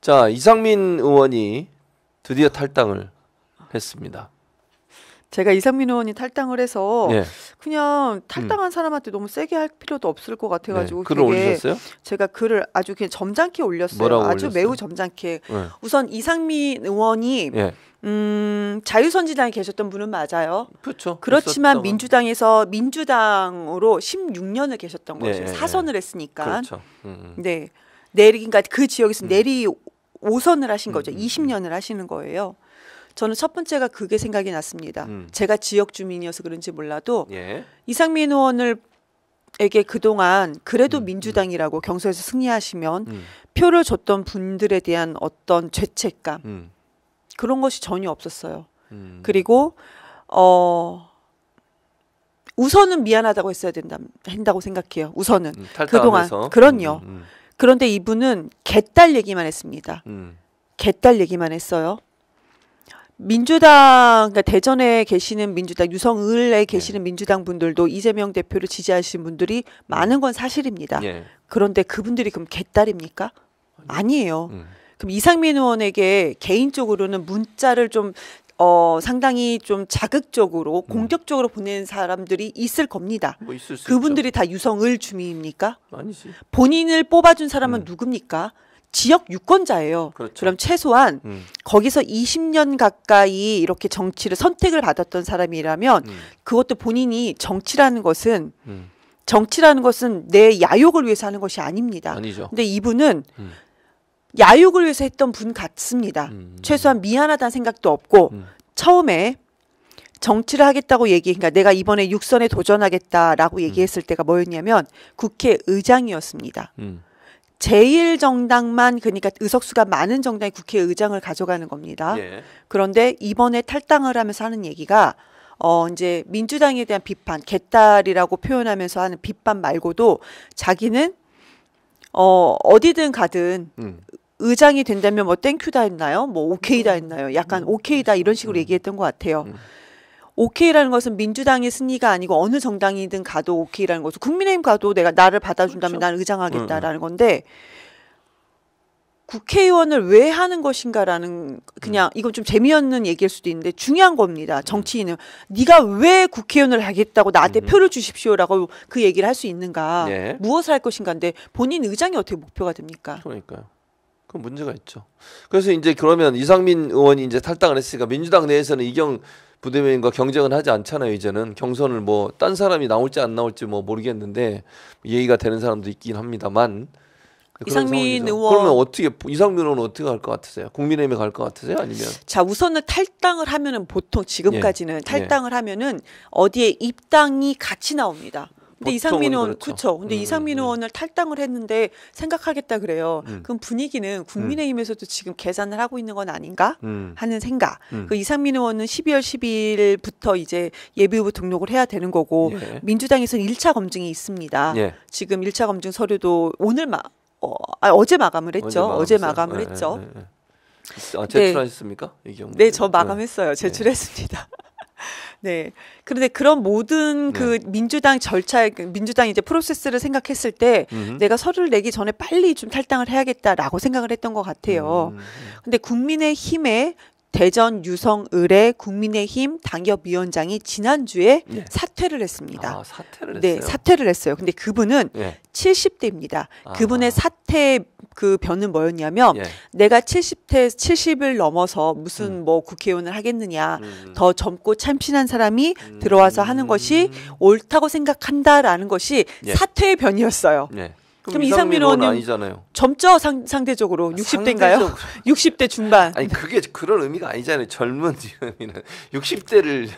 자, 이상민 의원이 드디어 탈당을 했습니다. 제가 이상민 의원이 탈당을 해서 네. 그냥 음. 탈당한 음. 사람한테 너무 세게 할 필요도 없을 것 같아가지고 네. 글을 올리어요 제가 글을 아주 그냥 점잖게 올렸어요. 아주 올렸어요? 매우 점잖게. 네. 우선 이상민 의원이 예. 음, 자유선진당에 계셨던 분은 맞아요. 그렇죠. 그렇지만 있었던... 민주당에서 민주당으로 16년을 계셨던 네, 거죠. 네, 네. 사선을 했으니까. 그렇죠. 음. 음. 네. 내리 그러니까 그 지역에서 음. 내리 오선을 하신 거죠. 음. 20년을 음, 음. 하시는 거예요. 저는 첫 번째가 그게 생각이 났습니다. 음. 제가 지역 주민이어서 그런지 몰라도 예. 이상민 의원을 에게 그동안 그래도 음, 음. 민주당이라고 경선에서 승리하시면 음. 표를 줬던 분들에 대한 어떤 죄책감 그런 것이 전혀 없었어요. 그리고 어 우선은 미안하다고 했어야 된다 한다고 생각해요. 우선은 그동안 그런요 그런데 이분은 개딸 얘기만 했습니다. 음. 개딸 얘기만 했어요. 민주당 그러니까 대전에 계시는 민주당 유성을에 네. 계시는 예. 민주당 분들도 이재명 대표를 지지하시는 분들이 많은 건 사실입니다. 예. 그런데 그분들이 그럼 개딸입니까? 아니에요. 음. 그럼 이상민 의원에게 개인적으로는 문자를 좀 어, 상당히 좀 자극적으로 네. 공격적으로 보낸 사람들이 있을 겁니다. 뭐 있을 수 그분들이 다 유성을 주민입니까? 아니지. 본인을 뽑아준 사람은 음. 누굽니까? 지역 유권자예요. 그렇죠. 그럼 최소한 음. 거기서 20년 가까이 이렇게 정치를 선택을 받았던 사람이라면 음. 그것도 본인이 정치라는 것은 음. 정치라는 것은 내 야욕을 위해서 하는 것이 아닙니다. 아니죠. 근데 이분은 음. 야욕을 위해서 했던 분 같습니다. 음, 음, 음. 최소한 미안하다는 생각도 없고 음. 처음에 정치를 하겠다고 얘기, 그러니까 내가 이번에 육선에 도전하겠다라고 음. 얘기했을 음. 때가 뭐였냐면 국회의장이었습니다. 제일 정당만 그러니까 의석수가 많은 정당이 국회의장을 가져가는 겁니다. 예. 그런데 이번에 탈당을 하면서 하는 얘기가 어 이제 민주당에 대한 비판, 개딸이라고 표현하면서 하는 비판 말고도 자기는 어 어디든 가든 음. 의장이 된다면 뭐 땡큐다 했나요? 뭐 오케이다 음. 했나요? 약간 오케이다 음. 이런 식으로 음. 얘기했던 것 같아요. 오케이라는 것은 민주당의 승리가 아니고 어느 정당이든 가도 오케이라는 것은 국민의힘 가도 내가 나를 받아준다면 그렇죠. 난 의장하겠다라는 건데 국회의원을 왜 하는 것인가라는 그냥 이건 좀 재미없는 얘기일 수도 있는데 중요한 겁니다. 정치인은 네가 왜 국회의원을 하겠다고 나한테 표를 주십시오라고 그 얘기를 할 수 있는가 네. 무엇을 할 것인가인데 본인 의장이 어떻게 목표가 됩니까? 그러니까요. 그 문제가 있죠. 그래서 이제 그러면 이상민 의원이 이제 탈당을 했으니까 민주당 내에서는 이경 부대변인과 경쟁은 하지 않잖아요. 이제는 경선을 뭐 딴 사람이 나올지 안 나올지 뭐 모르겠는데 예의가 되는 사람도 있긴 합니다만 이상민 의원 그러면 어떻게 이상민 의원 은 어떻게 갈것 같으세요? 국민의힘에 갈 것 같으세요? 아니면 자 우선은 탈당을 하면은 보통 지금까지는 예. 탈당을 예. 하면은 어디에 입당이 같이 나옵니다. 근데 이상민 의원 그렇죠. 근데 음, 이상민 음. 의원을 탈당을 했는데 생각하겠다 그래요. 음. 그럼 분위기는 음. 국민의힘에서도 지금 계산을 하고 있는 건 아닌가 음. 하는 생각. 음. 그 이상민 의원은 12월 12일부터 이제 예비후보 등록을 해야 되는 거고 예. 민주당에서는 1차 검증이 있습니다. 예. 지금 1차 검증 서류도 오늘 마 어, 아, 어제 마감을 했죠. 어제, 마감을 예, 했죠. 예, 예, 아, 제출하셨습니까? 네, 네저 마감했어요. 제출했습니다. 네. 그런데 그런 모든 네. 그 민주당 절차, 그 민주당 이제 프로세스를 생각했을 때 음흠. 내가 서류를 내기 전에 빨리 좀 탈당을 해야겠다라고 생각을 했던 것 같아요. 음. 음, 음. 근데 국민의 힘에 대전 유성 의뢰 국민의힘 당협위원장이 지난주에 네. 사퇴를 했습니다. 아, 사퇴를 네, 했어요. 네, 사퇴를 했어요. 근데 그분은 네. 예. 70대입니다. 아. 그분의 사퇴 그 변은 뭐였냐면 예. 내가 70대 70을 넘어서 무슨 음. 뭐 국회의원을 하겠느냐 음. 음. 더 젊고 참신한 사람이 음. 들어와서 하는 것이 음. 옳다고 생각한다라는 것이 예. 사퇴의 변이었어요. 예. 그럼 이상민 의원님 아니잖아요. 젊죠 상, 상대적으로 60대인가요? 상대적... 60대 중반. 아니 그게 그런 의미가 아니잖아요. 젊은 의이는 60대를 그러니까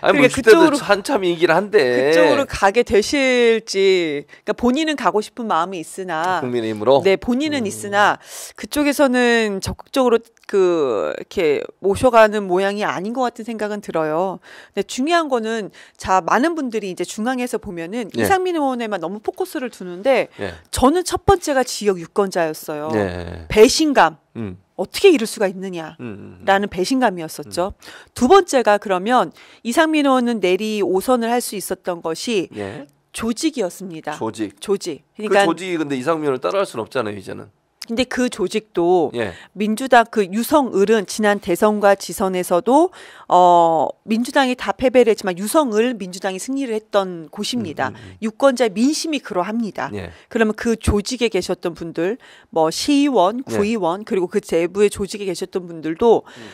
아니 그러니까 뭐 60대도 한참 이긴 한데 그쪽으로 가게 되실지 그러니까 본인은 가고 싶은 마음이 있으나 국민의힘으로 네 본인은 음. 있으나 그쪽에서는 적극적으로 그 이렇게 모셔가는 모양이 아닌 것 같은 생각은 들어요. 근데 중요한 거는 자 많은 분들이 이제 중앙에서 보면은 예. 이상민 의원에만 너무 포커스를 두는데. 예. 저는 첫 번째가 지역 유권자였어요. 네. 배신감. 음. 어떻게 이룰 수가 있느냐라는 음, 음, 음. 배신감이었었죠. 두 번째가 그러면 이상민 의원은 내리 오선을할 수 있었던 것이 예. 조직이었습니다. 조직. 조직. 그 그러니까 그 조직이 근데 이상민을 따라할 수는 없잖아요, 이제는. 근데 그 조직도 예. 민주당 그 유성을은 지난 대선과 지선에서도 어 민주당이 다 패배를 했지만 유성을 민주당이 승리를 했던 곳입니다. 음, 음, 음. 유권자 민심이 그러합니다. 예. 그러면 그 조직에 계셨던 분들 뭐 시의원, 예. 구의원 그리고 그 내부의 조직에 계셨던 분들도 음.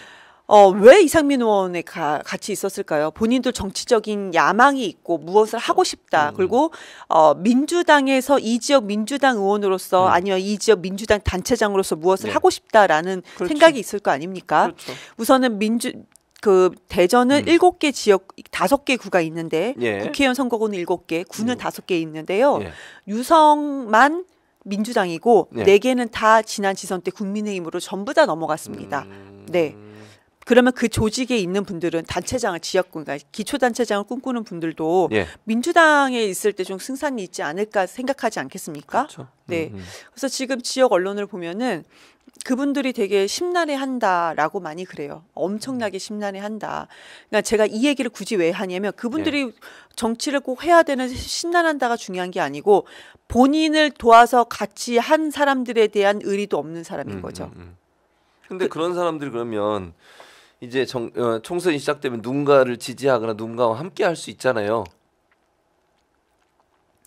어, 왜 이상민 의원에 가, 같이 있었을까요? 본인도 정치적인 야망이 있고 무엇을 하고 싶다. 음. 그리고 어, 민주당에서 이 지역 민주당 의원으로서 음. 아니면 이 지역 민주당 단체장으로서 무엇을 네. 하고 싶다라는 그렇죠. 생각이 있을 거 아닙니까? 그렇죠. 우선은 민주 그 대전은 음. 일곱 음. 개 지역 다섯 개 구가 있는데 예. 국회의원 선거구는 일곱 개, 구는 음. 다섯 개 있는데요. 예. 유성만 민주당이고 네. 네 개는 다 지난 지선 때 국민의힘으로 전부 다 넘어갔습니다. 음. 네. 그러면 그 조직에 있는 분들은 단체장을 지역군 그러니까 기초단체장을 꿈꾸는 분들도 예. 민주당에 있을 때 좀 승산이 있지 않을까 생각하지 않겠습니까? 그렇죠. 음, 네. 음, 음. 그래서 지금 지역 언론을 보면은 그분들이 되게 심란해 한다라고 많이 그래요. 엄청나게 음. 심란해 한다. 그러니까 제가 이 얘기를 굳이 왜 하냐면 그분들이 예. 정치를 꼭 해야 되는 심란한다가 중요한 게 아니고 본인을 도와서 같이 한 사람들에 대한 의리도 없는 사람인 음, 거죠. 음, 근데 그, 그런 사람들이 그러면 이제 정, 어, 총선이 시작되면 누군가를 지지하거나 누군가와 함께 할 수 있잖아요.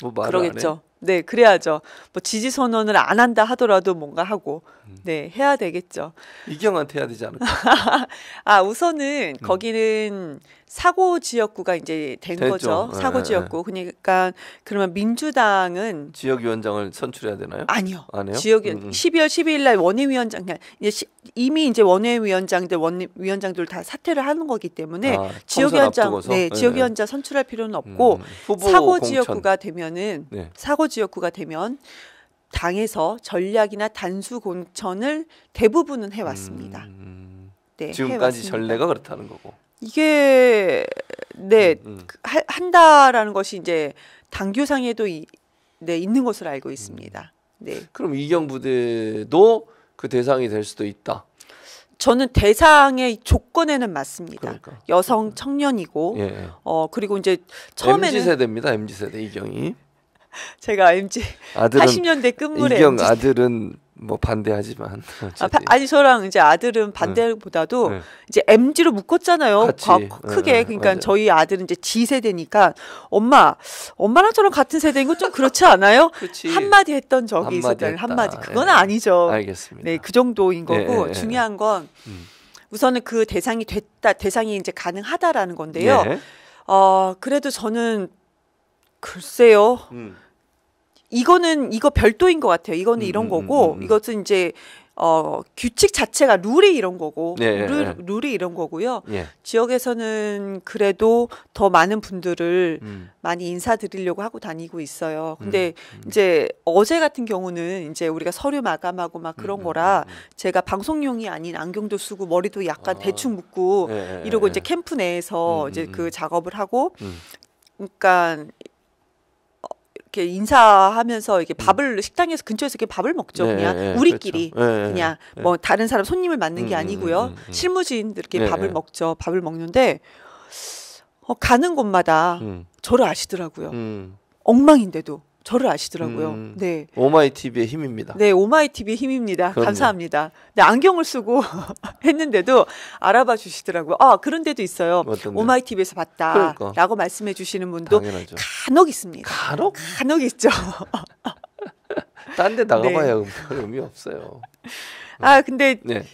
뭐 그러겠죠. 네, 그래야죠. 뭐 지지 선언을 안 한다 하더라도 뭔가 하고, 음. 네, 해야 되겠죠. 이경한테 해야 되지 않을까? 아, 우선은 음. 거기는 사고 지역구가 이제 된 됐죠. 거죠. 예, 사고 네, 지역구. 예. 그러니까 그러면 민주당은 지역 위원장을 선출해야 되나요? 아니요. 아니요. 지역 음. 12월 음. 12일 날 원외 위원장 이제 시, 이미 이제 원외 위원장들 원 위원장들 다 사퇴를 하는 거기 때문에 아, 지역 위원장 네, 네, 예. 지역 위원장 선출할 필요는 없고 음. 사고 공천. 지역구가 되면은 네. 사고 지역구가 되면 당에서 전략이나 단수 공천을 대부분은 해왔습니다. 음. 음. 네, 지금까지 해왔습니다. 전례가 그렇다는 거고. 이게 네 음, 음. 그 하, 한다라는 것이 이제 당규상에도 이, 네 있는 것으로 알고 있습니다. 음. 네. 그럼 이경 부대도 그 대상이 될 수도 있다. 저는 대상의 조건에는 맞습니다. 그러니까. 여성 청년이고 예, 예, 어 그리고 이제 처음에는 MZ 세대입니다. MZ 세대 이경이. 제가 MZ 아들은, 80년대 끝물에 이경 MZ. 아들은 뭐 반대하지만 아, 파, 아니 저랑 이제 아들은 네. 반대보다도 네. 이제 m 지로 묶었잖아요. 과, 네, 크게 네, 그러니까 맞아. 저희 아들은 이제 G 세대니까 엄마 엄마랑 저랑 같은 세대인 건 좀 그렇지 않아요? 한 마디 했던 적이 있었다한 마디 네. 그건 예. 아니죠. 알겠습니다. 네그 정도인 거고 예, 예, 예, 중요한 건 음. 우선은 그 대상이 됐다 대상이 이제 가능하다라는 건데요. 어 그래도 저는 글쎄요. 음. 이거는 이거 별도인 것 같아요. 이거는 음, 이런 음, 거고 음, 이것은 이제 어, 규칙 자체가 룰이 이런 거고 예, 예 룰, 예. 룰이 이런 거고요. 예. 지역에서는 그래도 더 많은 분들을 음. 많이 인사드리려고 하고 다니고 있어요. 근데 음, 음. 이제 어제 같은 경우는 이제 우리가 서류 마감하고 막 그런 거라 제가 방송용이 아닌 안경도 쓰고 머리도 약간 아. 대충 묶고 예, 예 이러고 이제 캠프 내에서 이제 그 작업을 하고 그러니까 이렇게 인사하면서 이렇게 음. 밥을 식당에서 근처에서 이렇게 밥을 먹죠. 네, 그냥 네, 우리끼리 그렇죠. 네, 그냥 뭐 다른 사람 손님을 맞는 게 음, 음, 아니고요. 실무진들끼리 밥을 먹죠. 밥을 먹는데 어, 가는 곳마다 저를 아시더라고요. 엉망인데도. 저를 아시더라고요. 음, 네. 오마이 TV의 힘입니다. 네, 오마이 TV의 힘입니다. 그럼요. 감사합니다. 네, 안경을 쓰고 했는데도 알아봐 주시더라고요. 아, 그런 데도 있어요. 어떤데 오마이 TV에서 봤다라고 그러니까. 말씀해 주시는 분도 당연하죠. 간혹 있습니다. 간혹? 간혹 있죠. 딴데 나가봐야 네. 의미 없어요. 아, 근데 네.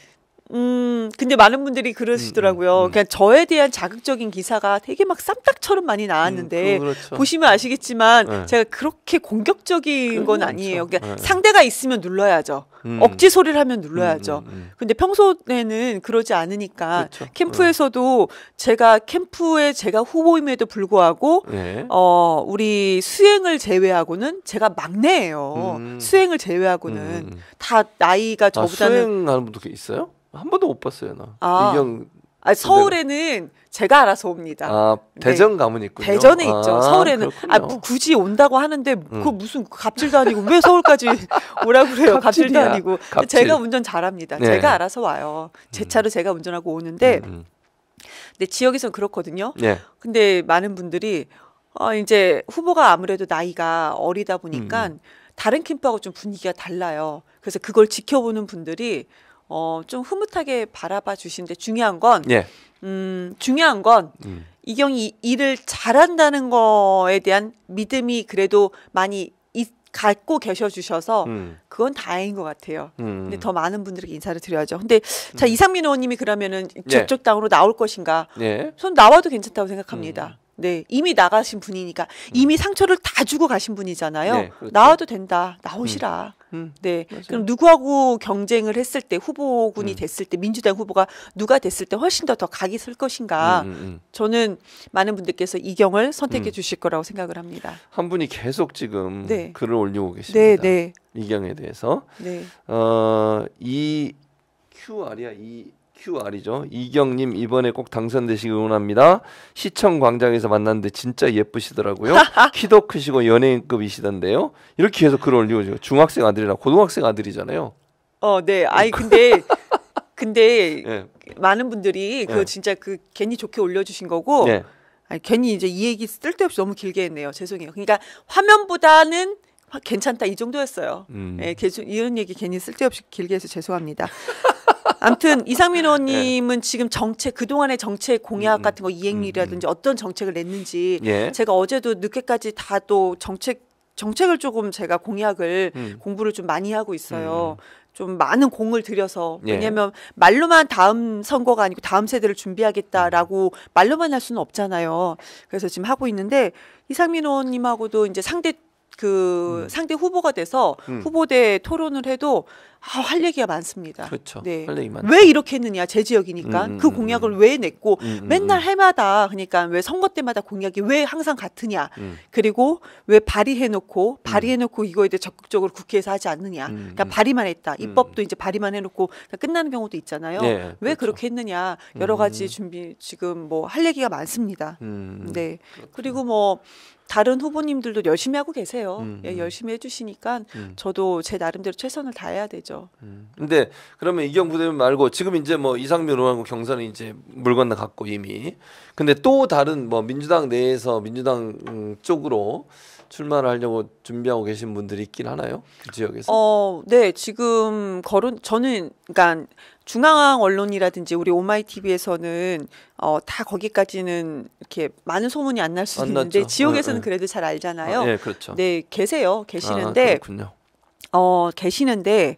음, 근데 많은 분들이 그러시더라고요. 음, 음, 음. 그냥 그러니까 저에 대한 자극적인 기사가 되게 막 쌈딱처럼 많이 나왔는데 음, 그렇죠. 보시면 아시겠지만 네. 제가 그렇게 공격적인 건 그렇죠. 아니에요. 그러니까 네. 상대가 있으면 눌러야죠. 음. 억지 소리를 하면 눌러야죠. 근데 평소에는 그러지 않으니까 그렇죠. 캠프에서도 제가 캠프에 제가 후보임에도 불구하고 네. 어, 우리 수행을 제외하고는 제가 막내예요. 수행을 제외하고는 다 나이가 아, 저보다는 수행하는 분도 있어요? 한 번도 못 봤어요 나. 아. 이경. 아 서울에는 제가 알아서 옵니다. 아 네. 대전 가면 있군요. 대전에 아, 있죠. 서울에는 그렇군요. 아 뭐 굳이 온다고 하는데 뭐 음. 그 무슨 갑질도 아니고 왜 서울까지 오라고 그래요? 갑질도 아니고 갑질. 제가 운전 잘합니다. 네. 제가 알아서 와요. 제 음. 차로 음. 제가 운전하고 오는데 음. 음. 근데 지역에선 그렇거든요. 네. 근데 많은 분들이 어 이제 후보가 아무래도 나이가 어리다 보니까 음, 다른 캠프하고 좀 분위기가 달라요. 그래서 그걸 지켜보는 분들이 어, 좀 흐뭇하게 바라봐 주시는데 중요한 건 예. 음, 중요한 건 음. 이경이 일을 잘한다는 거에 대한 믿음이 그래도 많이 갖고 계셔 주셔서 음. 그건 다행인 것 같아요. 음. 근데 더 많은 분들에게 인사를 드려야죠. 근데 자 음. 이상민 의원님이 그러면은 예. 저쪽 예. 당으로 나올 것인가? 예. 전 나와도 괜찮다고 생각합니다. 음. 네, 이미 나가신 분이니까 음. 이미 상처를 다 주고 가신 분이잖아요. 네, 그렇죠. 나와도 된다. 나오시라. 음. 음. 네. 맞아요. 그럼 누구하고 경쟁을 했을 때 후보군이 음. 됐을 때 민주당 후보가 누가 됐을 때 훨씬 더 더 각이 설 것인가? 음, 음, 저는 많은 분들께서 이경을 선택해 주실 거라고 생각을 합니다. 한 분이 계속 지금 네. 글을 올리고 계십니다. 네, 네. 이경에 대해서. 네. 어, 이 QR이야. 이 QR이죠. 이경님 이번에 꼭 당선되시길 응원합니다. 시청 광장에서 만났는데 진짜 예쁘시더라고요. 키도 크시고 연예인급이시던데요. 이렇게 해서 글을 올리고 중학생 아들이나 고등학생 아들이잖아요. 어, 네. 아이 근데 근데 네. 많은 분들이 그 네. 진짜 그 괜히 좋게 올려주신 거고 네. 아니, 괜히 이제 이 얘기 쓸데없이 너무 길게 했네요. 죄송해요. 그러니까 화면보다는 괜찮다 이 정도였어요. 음. 계속 이런 얘기 괜히 쓸데없이 길게 해서 죄송합니다. 아무튼 이상민 예. 의원님은 예. 지금 정책 그동안의 정책 공약 음, 음 같은 거 음, 이행률이라든지 음, 음, 어떤 정책을 냈는지 예. 제가 어제도 늦게까지 다 또 정책 정책을 조금 제가 공약을 공부를 좀 많이 하고 있어요. 좀 많은 공을 들여서 왜냐하면 예. 말로만 다음 선거가 아니고 다음 세대를 준비하겠다라고 말로만 할 수는 없잖아요. 그래서 지금 하고 있는데 이상민 의원님하고도 이제 상대 그 상대 후보가 돼서 후보대 토론을 해도 아, 할 얘기가 많습니다. 그렇죠. 네. 할 얘기 많죠. 왜 이렇게 했느냐 제 지역이니까 음, 그 음, 그 공약을 음. 왜 냈고 음, 음, 맨날 해마다 그러니까 왜 선거 때마다 공약이 왜 항상 같으냐 그리고 왜 발의해놓고 발의해놓고 이거에 대해 적극적으로 국회에서 하지 않느냐 그러니까 발의만 했다 입법도 이제 발의만 해놓고 그러니까 끝나는 경우도 있잖아요. 네, 왜 그렇죠. 그렇게 했느냐 여러 가지 준비 지금 뭐 할 얘기가 많습니다. 네 그렇죠. 그리고 뭐 다른 후보님들도 열심히 하고 계세요. 예, 열심히 해주시니까 저도 제 나름대로 최선을 다해야 되죠. 거죠. 그렇죠. 음. 근데 그러면 이경부 대변 말고 지금 이제 뭐 이상민 의원하고 경선이 이제 물 건너 갔고 이미. 근데 또 다른 뭐 민주당 내에서 민주당 음, 쪽으로 출마를 하려고 준비하고 계신 분들이 있긴 하나요? 그 지역에서? 어, 네. 지금 거론 저는 그러니까 중앙 언론이라든지 우리 오마이 TV에서는 어, 다 거기까지는 이렇게 많은 소문이 안 날 수 있는데 났죠. 지역에서는 네, 그래도 잘 알잖아요. 네, 그렇죠. 네, 계세요. 계시는데 아, 어, 계시는데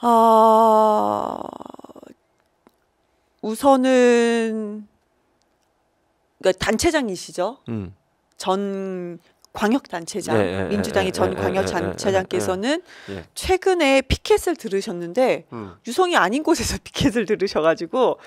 아, 우선은 그러니까 단체장이시죠. 음. 전 광역 단체장 예, 예, 예 민주당의 예, 전 예, 광역 예, 단체장께서는 최근에 피켓을 들으셨는데 음. 유성이 아닌 곳에서 피켓을 들으셔가지고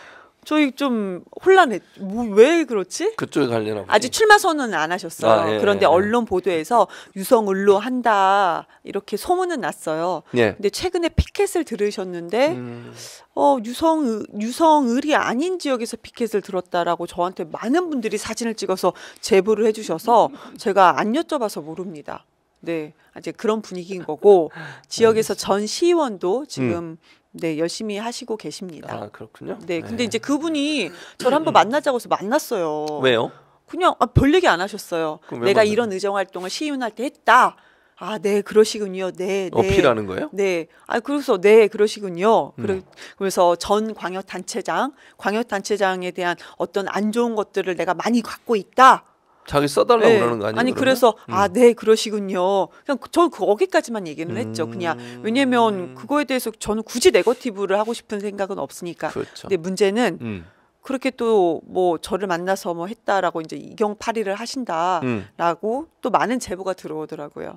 저희 좀 혼란해. 뭐, 왜 그렇지? 그쪽에 관련하 아직 출마 선언은 안 하셨어요. 아, 예, 그런데 예, 예. 언론 보도에서 유성을로 한다 이렇게 소문은 났어요. 예. 근데 최근에 피켓을 들으셨는데 음. 어 유성 유성을이 아닌 지역에서 피켓을 들었다라고 저한테 많은 분들이 사진을 찍어서 제보를 해주셔서 제가 안 여쭤봐서 모릅니다. 네, 아, 이제 그런 분위기인 거고 지역에서 전 시의원도 지금. 음. 네, 열심히 하시고 계십니다. 아, 그렇군요. 네, 근데 네. 이제 그분이 저를 한번 만나자고 해서 만났어요. 왜요? 그냥 아, 별 얘기 안 하셨어요. 내가 맞아요? 이런 의정 활동을 시윤할 때 했다. 아, 네, 그러시군요. 네, 네. 어필하는 거예요? 네. 아, 그래서 네, 그러시군요. 음. 그래서 전 광역 단체장, 광역 단체장에 대한 어떤 안 좋은 것들을 내가 많이 갖고 있다. 자기 써달라고 네. 그러는 거 아니에요? 아니 그러면? 그래서 음. 아네 그러시군요. 그냥 그, 저 그, 거기까지만 얘기는 했죠. 그냥 음. 왜냐면 그거에 대해서 저는 굳이 네거티브를 하고 싶은 생각은 없으니까. 그렇죠. 근데 문제는 음. 그렇게 또 뭐 저를 만나서 뭐 했다라고 이제 이경팔이를 하신다라고 음. 또 많은 제보가 들어오더라고요.